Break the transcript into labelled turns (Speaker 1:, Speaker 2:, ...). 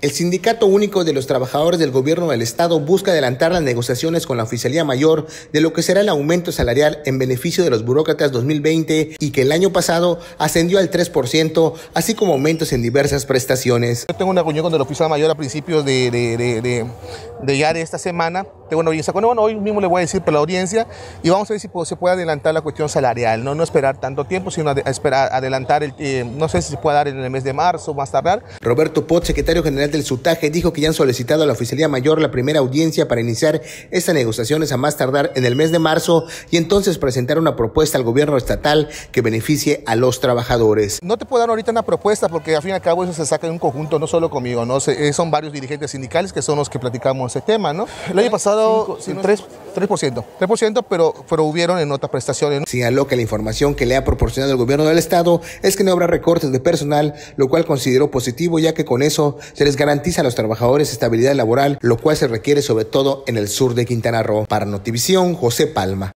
Speaker 1: El Sindicato Único de los Trabajadores del Gobierno del Estado busca adelantar las negociaciones con la Oficialía Mayor de lo que será el aumento salarial en beneficio de los burócratas 2020 y que el año pasado ascendió al 3%, así como aumentos en diversas prestaciones. Yo
Speaker 2: tengo una reunión con la Oficialía Mayor a principios de, de, de, de ya de esta semana tengo una audiencia con bueno, hoy mismo le voy a decir para la audiencia y vamos a ver si se puede adelantar la cuestión salarial, no, no esperar tanto tiempo, sino esperar, adelantar, el, eh, no sé si se puede dar en
Speaker 1: el mes de marzo, más tardar. Roberto Pot, secretario general del SUTAJE, dijo que ya han solicitado a la Oficialía Mayor la primera audiencia para iniciar estas negociaciones a más tardar en el mes de marzo y entonces presentar una propuesta al gobierno estatal que beneficie a los trabajadores. No te puedo dar ahorita una propuesta
Speaker 2: porque al fin y al cabo eso se saca en un conjunto, no solo conmigo, ¿no? Eh, son varios dirigentes sindicales que son los que platicamos
Speaker 1: ese tema, ¿no? El año pasado 3%, 3%, pero, pero hubieron en otras prestaciones. Señaló que la información que le ha proporcionado el gobierno del estado es que no habrá recortes de personal, lo cual consideró positivo ya que con eso se les garantiza a los trabajadores estabilidad laboral, lo cual
Speaker 3: se requiere sobre todo en el sur de Quintana Roo. Para Notivisión, José Palma.